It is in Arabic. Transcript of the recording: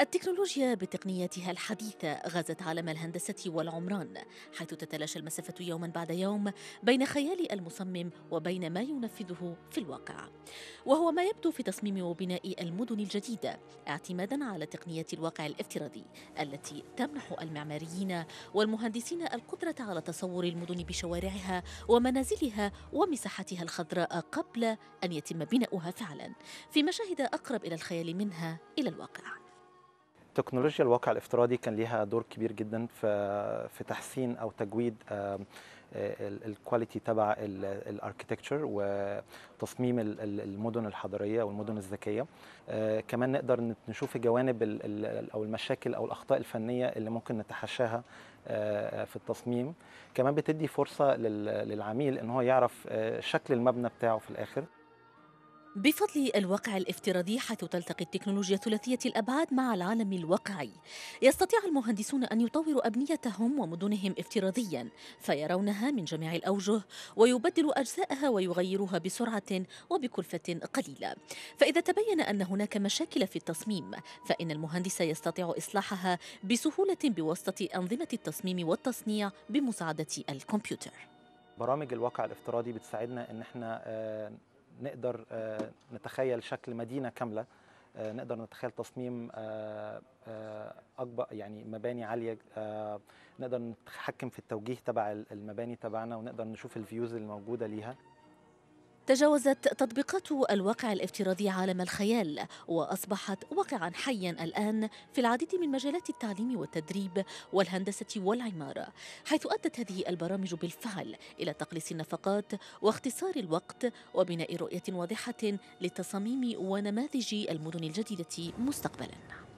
التكنولوجيا بتقنياتها الحديثة غزت عالم الهندسة والعمران حيث تتلاشى المسافة يوما بعد يوم بين خيال المصمم وبين ما ينفذه في الواقع وهو ما يبدو في تصميم وبناء المدن الجديدة اعتمادا على تقنيات الواقع الافتراضي التي تمنح المعماريين والمهندسين القدرة على تصور المدن بشوارعها ومنازلها ومساحتها الخضراء قبل أن يتم بناؤها فعلا في مشاهد أقرب إلى الخيال منها إلى الواقع تكنولوجيا الواقع الافتراضي كان ليها دور كبير جدا في في تحسين او تجويد آه، الكواليتي تبع الاركتكتشر وتصميم المدن الحضريه والمدن الذكيه آه، كمان نقدر نشوف جوانب او المشاكل او الاخطاء الفنيه اللي ممكن نتحاشاها آه، في التصميم كمان بتدي فرصه للعميل ان هو يعرف شكل المبنى بتاعه في الاخر بفضل الواقع الافتراضي حيث تلتقي التكنولوجيا ثلاثية الأبعاد مع العالم الواقعي يستطيع المهندسون أن يطوروا أبنيتهم ومدنهم افتراضيا فيرونها من جميع الأوجه ويبدلوا اجزاءها ويغيروها بسرعة وبكلفة قليلة فإذا تبين أن هناك مشاكل في التصميم فإن المهندس يستطيع إصلاحها بسهولة بواسطة أنظمة التصميم والتصنيع بمساعدة الكمبيوتر برامج الواقع الافتراضي بتساعدنا ان احنا آه، نقدر آه، نتخيل شكل مدينه كامله آه، نقدر نتخيل تصميم آه، اكبر يعني مباني عاليه نقدر نتحكم في التوجيه تبع المباني تبعنا ونقدر نشوف الفيوز الموجوده ليها تجاوزت تطبيقات الواقع الافتراضي عالم الخيال واصبحت واقعا حيا الان في العديد من مجالات التعليم والتدريب والهندسه والعماره حيث ادت هذه البرامج بالفعل الى تقليص النفقات واختصار الوقت وبناء رؤيه واضحه لتصاميم ونماذج المدن الجديده مستقبلا